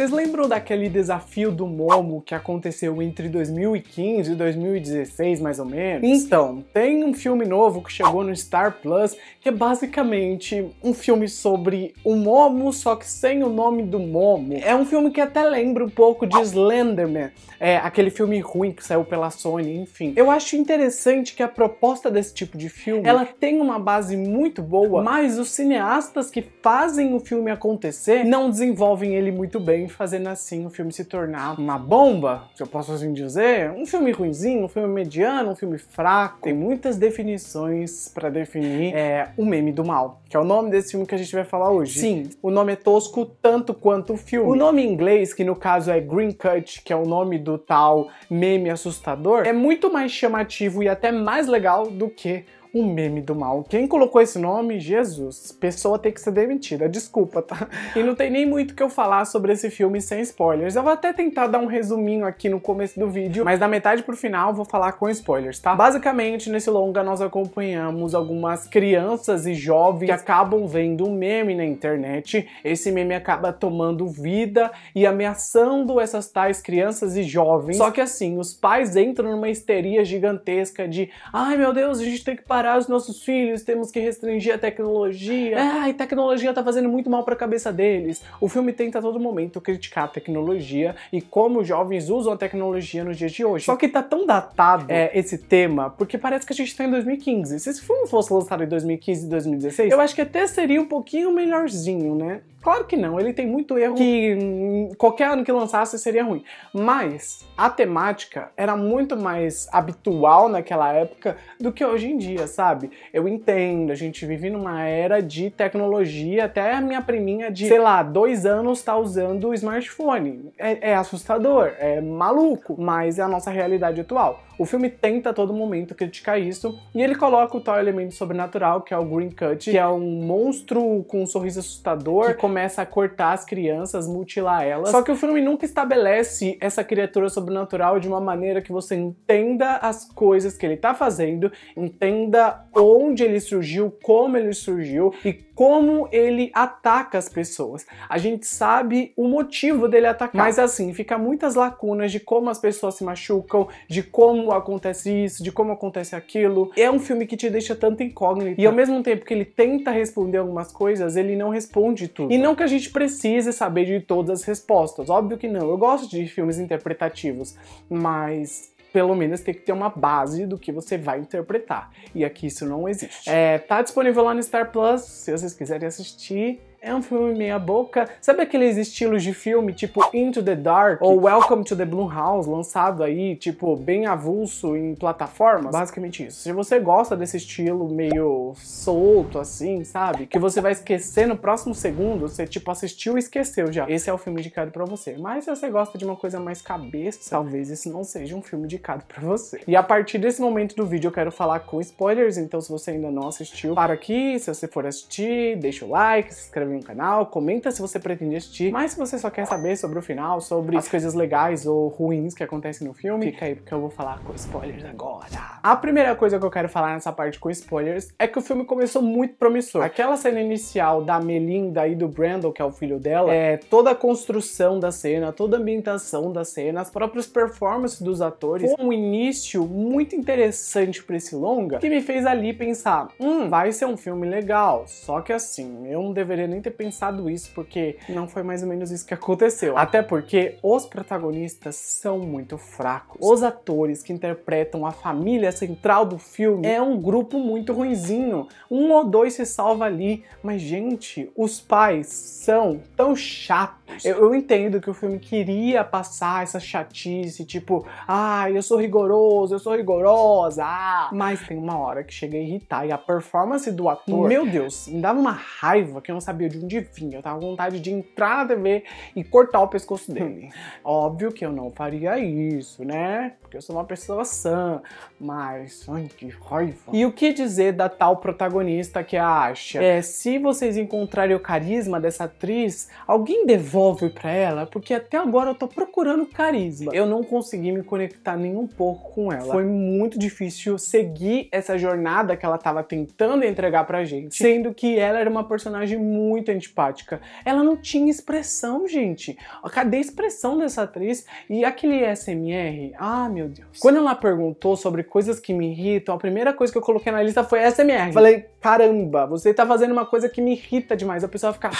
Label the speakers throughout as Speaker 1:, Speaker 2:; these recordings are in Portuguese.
Speaker 1: Vocês lembram daquele desafio do Momo que aconteceu entre 2015 e 2016, mais ou menos? Então, tem um filme novo que chegou no Star Plus, que é basicamente um filme sobre o Momo, só que sem o nome do Momo. É um filme que até lembra um pouco de Slenderman, é aquele filme ruim que saiu pela Sony, enfim. Eu acho interessante que a proposta desse tipo de filme, ela tem uma base muito boa, mas os cineastas que fazem o filme acontecer não desenvolvem ele muito bem fazendo assim o filme se tornar uma bomba, se eu posso assim dizer, um filme ruinzinho, um filme mediano, um filme fraco. Tem muitas definições para definir é, o meme do mal, que é o nome desse filme que a gente vai falar hoje. Sim, o nome é tosco tanto quanto o filme. O nome em inglês, que no caso é Green Cut, que é o nome do tal meme assustador, é muito mais chamativo e até mais legal do que o meme do mal. Quem colocou esse nome? Jesus. Pessoa tem que ser demitida, desculpa, tá? E não tem nem muito que eu falar sobre esse filme sem spoilers. Eu vou até tentar dar um resuminho aqui no começo do vídeo, mas da metade pro final vou falar com spoilers, tá? Basicamente, nesse longa nós acompanhamos algumas crianças e jovens que acabam vendo um meme na internet. Esse meme acaba tomando vida e ameaçando essas tais crianças e jovens. Só que assim, os pais entram numa histeria gigantesca de ai meu Deus, a gente tem que parar parar os nossos filhos, temos que restringir a tecnologia. Ai, é, tecnologia tá fazendo muito mal para a cabeça deles. O filme tenta a todo momento criticar a tecnologia e como os jovens usam a tecnologia nos dias de hoje. Só que tá tão datado é, esse tema, porque parece que a gente tá em 2015. Se esse filme fosse lançado em 2015 e 2016, eu acho que até seria um pouquinho melhorzinho, né? Claro que não, ele tem muito erro que qualquer ano que lançasse seria ruim. Mas a temática era muito mais habitual naquela época do que hoje em dia, sabe? Eu entendo, a gente vive numa era de tecnologia, até a minha priminha de, sei lá, dois anos tá usando o smartphone. É, é assustador, é maluco, mas é a nossa realidade atual. O filme tenta a todo momento criticar isso e ele coloca o tal elemento sobrenatural, que é o Green Cut, que é um monstro com um sorriso assustador que começa a cortar as crianças, mutilar elas. Só que o filme nunca estabelece essa criatura sobrenatural de uma maneira que você entenda as coisas que ele tá fazendo, entenda onde ele surgiu, como ele surgiu e como ele ataca as pessoas. A gente sabe o motivo dele atacar, mas assim, fica muitas lacunas de como as pessoas se machucam, de como acontece isso, de como acontece aquilo. É um filme que te deixa tanto incógnito. E ao mesmo tempo que ele tenta responder algumas coisas, ele não responde tudo. E não que a gente precise saber de todas as respostas, óbvio que não. Eu gosto de filmes interpretativos, mas pelo menos tem que ter uma base do que você vai interpretar. E aqui isso não existe. É, tá disponível lá no Star Plus, se vocês quiserem assistir. É um filme meia boca. Sabe aqueles estilos de filme tipo Into the Dark ou Welcome to the Blue House, lançado aí, tipo, bem avulso em plataformas? Basicamente isso. Se você gosta desse estilo meio solto, assim, sabe? Que você vai esquecer no próximo segundo, você tipo assistiu e esqueceu já. Esse é o filme indicado para você. Mas se você gosta de uma coisa mais cabeça, talvez esse não seja um filme indicado para você. E a partir desse momento do vídeo eu quero falar com spoilers, então se você ainda não assistiu, para aqui. Se você for assistir, deixa o like, se inscreve inscreve no canal, comenta se você pretende assistir, mas se você só quer saber sobre o final, sobre as coisas legais ou ruins que acontecem no filme, fica aí porque eu vou falar com spoilers agora. A primeira coisa que eu quero falar nessa parte com spoilers é que o filme começou muito promissor. Aquela cena inicial da Melinda e do Brandon, que é o filho dela, é toda a construção da cena, toda a ambientação da cena, as próprias performances dos atores, foi um início muito interessante para esse longa que me fez ali pensar, hum, vai ser um filme legal, só que assim, eu não deveria nem nem ter pensado isso, porque não foi mais ou menos isso que aconteceu. Até porque os protagonistas são muito fracos. Os atores que interpretam a família central do filme é um grupo muito ruinzinho. Um ou dois se salva ali, mas gente, os pais são tão chatos. Eu, eu entendo que o filme queria passar essa chatice, tipo, ah, eu sou rigoroso, eu sou rigorosa, ah, mas tem uma hora que chega a irritar e a performance do ator, meu Deus, me dava uma raiva que eu não sabia de um vinha. Eu tava com vontade de entrar na TV e cortar o pescoço dele. Hum. Óbvio que eu não faria isso, né? Porque eu sou uma pessoa sã, mas ai, que raiva. E o que dizer da tal protagonista que a acha? É, se vocês encontrarem o carisma dessa atriz, alguém devolve para ela, porque até agora eu tô procurando carisma. Eu não consegui me conectar nem um pouco com ela. Foi muito difícil seguir essa jornada que ela tava tentando entregar pra gente, sendo que ela era uma personagem muito muito antipática. Ela não tinha expressão, gente. Cadê a expressão dessa atriz? E aquele SMR, ah, meu Deus. Quando ela perguntou sobre coisas que me irritam, a primeira coisa que eu coloquei na lista foi SMR. Falei, caramba, você tá fazendo uma coisa que me irrita demais. A pessoa fica,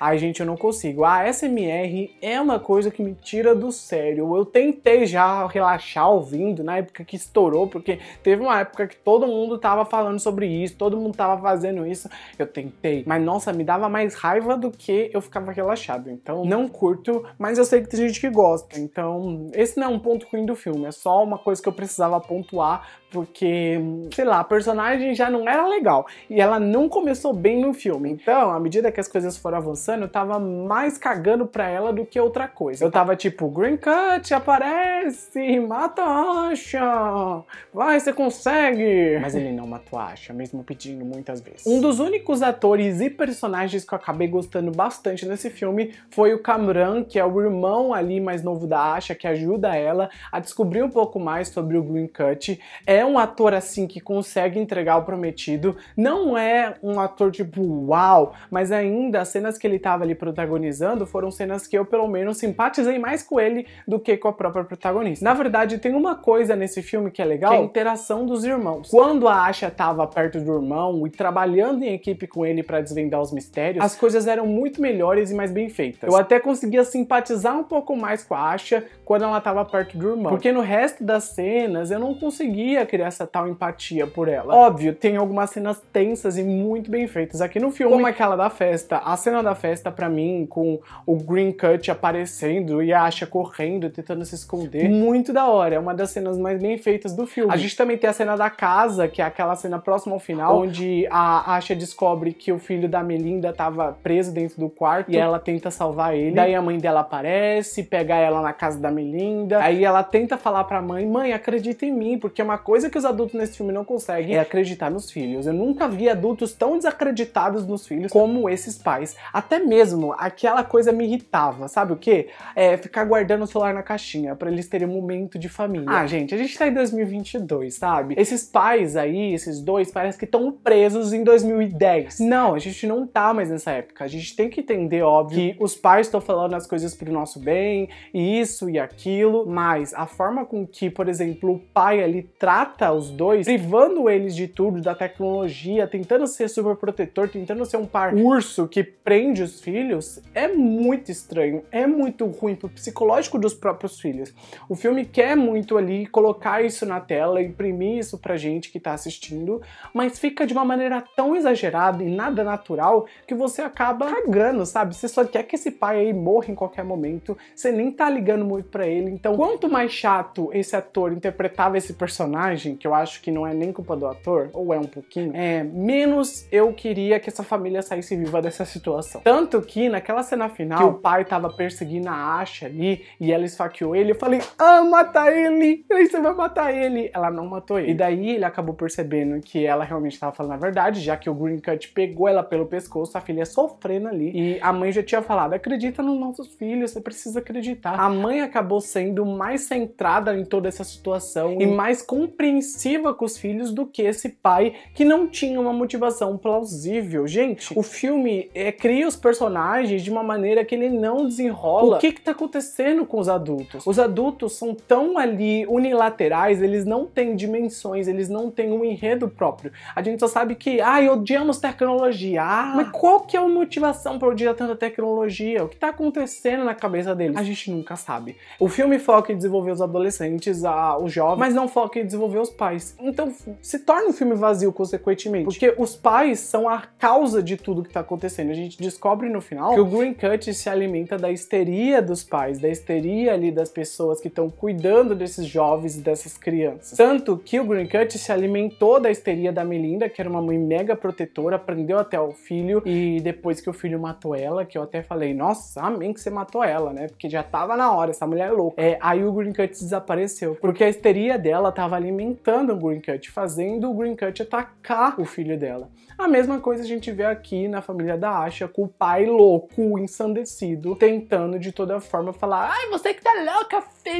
Speaker 1: Ai, gente, eu não consigo. A smr é uma coisa que me tira do sério. Eu tentei já relaxar ouvindo na época que estourou, porque teve uma época que todo mundo tava falando sobre isso, todo mundo tava fazendo isso. Eu tentei, mas nossa, me dava mais raiva do que eu ficava relaxado. Então, não curto, mas eu sei que tem gente que gosta. Então, esse não é um ponto ruim do filme, é só uma coisa que eu precisava pontuar porque, sei lá, a personagem já não era legal e ela não começou bem no filme. Então, à medida que as coisas foram avançando, eu tava mais cagando pra ela do que outra coisa. Eu tava tipo, Green Cut, aparece, mata a Asha, vai, você consegue. Mas ele não matou a Asha, mesmo pedindo muitas vezes. Um dos únicos atores e personagens que eu acabei gostando bastante nesse filme foi o Camran, que é o irmão ali mais novo da Asha, que ajuda ela a descobrir um pouco mais sobre o Green Cut. É é um ator assim que consegue entregar o prometido, não é um ator tipo uau, mas ainda as cenas que ele estava ali protagonizando foram cenas que eu pelo menos simpatizei mais com ele do que com a própria protagonista. Na verdade, tem uma coisa nesse filme que é legal, que é a interação dos irmãos. Quando a Asha estava perto do irmão e trabalhando em equipe com ele para desvendar os mistérios, as coisas eram muito melhores e mais bem feitas. Eu até conseguia simpatizar um pouco mais com a Asha quando ela estava perto do irmão, porque no resto das cenas eu não conseguia criar essa tal empatia por ela. Óbvio, tem algumas cenas tensas e muito bem feitas aqui no filme, como aquela da festa. A cena da festa, para mim, com o Green Cut aparecendo e a Asha correndo, tentando se esconder, muito da hora. É uma das cenas mais bem feitas do filme. A gente também tem a cena da casa, que é aquela cena próxima ao final, onde a Asha descobre que o filho da Melinda tava preso dentro do quarto e ela tenta salvar ele. Daí a mãe dela aparece, pega ela na casa da Melinda. Aí ela tenta falar pra mãe: mãe, acredita em mim, porque é uma coisa coisa que os adultos nesse filme não conseguem é acreditar nos filhos. Eu nunca vi adultos tão desacreditados nos filhos como esses pais. Até mesmo aquela coisa me irritava, sabe o quê? É ficar guardando o celular na caixinha para eles terem um momento de família. Ah, gente, a gente tá em 2022, sabe? Esses pais aí, esses dois, parece que estão presos em 2010. Não, a gente não tá mais nessa época. A gente tem que entender, óbvio, que os pais estão falando as coisas pro nosso bem, e isso e aquilo, mas a forma com que, por exemplo, o pai ali trata mata os dois, privando eles de tudo, da tecnologia, tentando ser super protetor, tentando ser um par urso que prende os filhos, é muito estranho, é muito ruim pro psicológico dos próprios filhos. O filme quer muito ali colocar isso na tela, imprimir isso pra gente que tá assistindo, mas fica de uma maneira tão exagerada e nada natural que você acaba cagando, sabe? Você só quer que esse pai aí morra em qualquer momento, você nem tá ligando muito pra ele. Então, quanto mais chato esse ator interpretava esse personagem, personagem, que eu acho que não é nem culpa do ator, ou é um pouquinho, é, menos eu queria que essa família saísse viva dessa situação. Tanto que naquela cena final, que o pai tava perseguindo a Asha ali e ela esfaqueou ele, eu falei, ah, mata ele! Aí você vai matar ele! Ela não matou ele. E daí ele acabou percebendo que ela realmente tava falando a verdade, já que o Green Cut pegou ela pelo pescoço, a filha sofrendo ali. E a mãe já tinha falado: acredita nos nossos filhos, você precisa acreditar. A mãe acabou sendo mais centrada em toda essa situação e mais compreendida compreensiva com os filhos do que esse pai que não tinha uma motivação plausível. Gente, o filme é, cria os personagens de uma maneira que ele não desenrola. O que está acontecendo com os adultos? Os adultos são tão ali unilaterais, eles não têm dimensões, eles não têm um enredo próprio. A gente só sabe que, ai, ah, odiamos tecnologia. Ah, mas qual que é a motivação para odiar tanta tecnologia? O que está acontecendo na cabeça deles? A gente nunca sabe. O filme foca em desenvolver os adolescentes, a, os jovens, mas não foca em desenvolver os pais. Então se torna um filme vazio, consequentemente. Porque os pais são a causa de tudo que tá acontecendo. A gente descobre no final que o Green Cut se alimenta da histeria dos pais, da histeria ali das pessoas que estão cuidando desses jovens e dessas crianças. Tanto que o Green Cut se alimentou da histeria da Melinda, que era uma mãe mega protetora, prendeu até o filho e depois que o filho matou ela, que eu até falei, nossa, amém que você matou ela, né? Porque já tava na hora, essa mulher é louca. É, aí o Green Cut desapareceu, porque a histeria dela tava alimentada Tentando o Green Cut, fazendo o Green Cut atacar o filho dela. A mesma coisa a gente vê aqui na família da Asha, com o pai louco, ensandecido, tentando de toda forma falar: ai, você que tá louca, filha!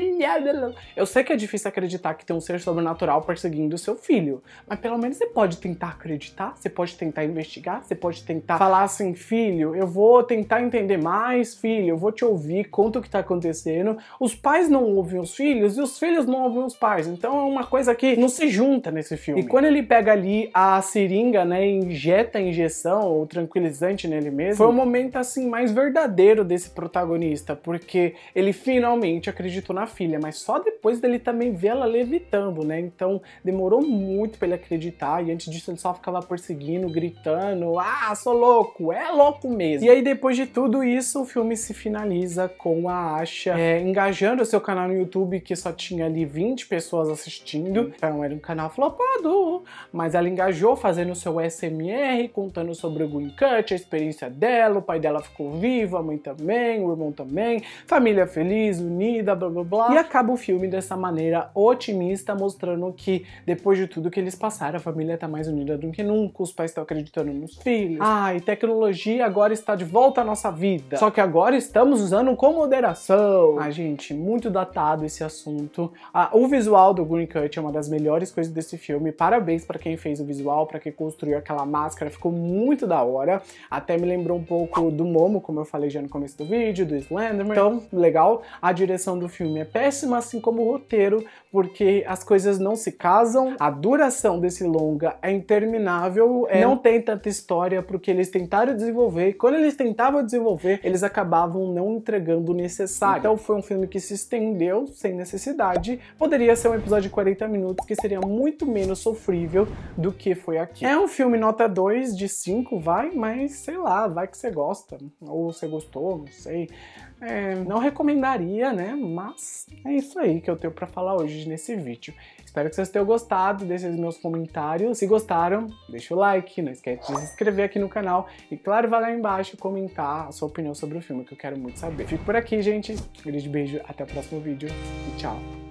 Speaker 1: Eu sei que é difícil acreditar que tem um ser sobrenatural perseguindo o seu filho, mas pelo menos você pode tentar acreditar, você pode tentar investigar, você pode tentar falar assim: filho, eu vou tentar entender mais, filho, eu vou te ouvir, conta o que tá acontecendo. Os pais não ouvem os filhos e os filhos não ouvem os pais, então é uma coisa coisa que não se junta nesse filme. E quando ele pega ali a seringa, né, e injeta a injeção ou tranquilizante nele mesmo, foi o um momento assim mais verdadeiro desse protagonista, porque ele finalmente acreditou na filha, mas só depois dele também vê ela levitando, né? Então demorou muito para ele acreditar e antes disso ele só ficava perseguindo, gritando: "Ah, sou louco, é louco mesmo". E aí depois de tudo isso, o filme se finaliza com a Asha é, engajando o seu canal no YouTube que só tinha ali 20 pessoas assistindo vídeo. Então era um canal flopado, mas ela engajou fazendo seu SMR, contando sobre o Green Cut, a experiência dela, o pai dela ficou vivo, a mãe também, o irmão também, família feliz, unida, blá blá blá. E acaba o filme dessa maneira otimista, mostrando que depois de tudo que eles passaram, a família tá mais unida do que nunca, os pais estão acreditando nos filhos. Ah, e tecnologia agora está de volta à nossa vida. Só que agora estamos usando com moderação. Ah, gente, muito datado esse assunto. Ah, o visual do Green Cut é uma uma das melhores coisas desse filme. Parabéns para quem fez o visual, para quem construiu aquela máscara, ficou muito da hora. Até me lembrou um pouco do Momo, como eu falei já no começo do vídeo, do Slenderman. Então, legal. A direção do filme é péssima, assim como o roteiro, porque as coisas não se casam. A duração desse longa é interminável, é, não tem tanta história pro que eles tentaram desenvolver. Quando eles tentavam desenvolver, eles acabavam não entregando o necessário. Então, foi um filme que se estendeu sem necessidade. Poderia ser um episódio de 40 minutos minutos, que seria muito menos sofrível do que foi aqui. É um filme nota 2 de 5, vai, mas sei lá, vai que você gosta, ou você gostou, não sei. É, não recomendaria, né? Mas é isso aí que eu tenho para falar hoje nesse vídeo. Espero que vocês tenham gostado desses meus comentários. Se gostaram, deixa o like, não esquece de se inscrever aqui no canal e, claro, vai lá embaixo comentar a sua opinião sobre o filme, que eu quero muito saber. Fico por aqui, gente. Um grande beijo, até o próximo vídeo e tchau!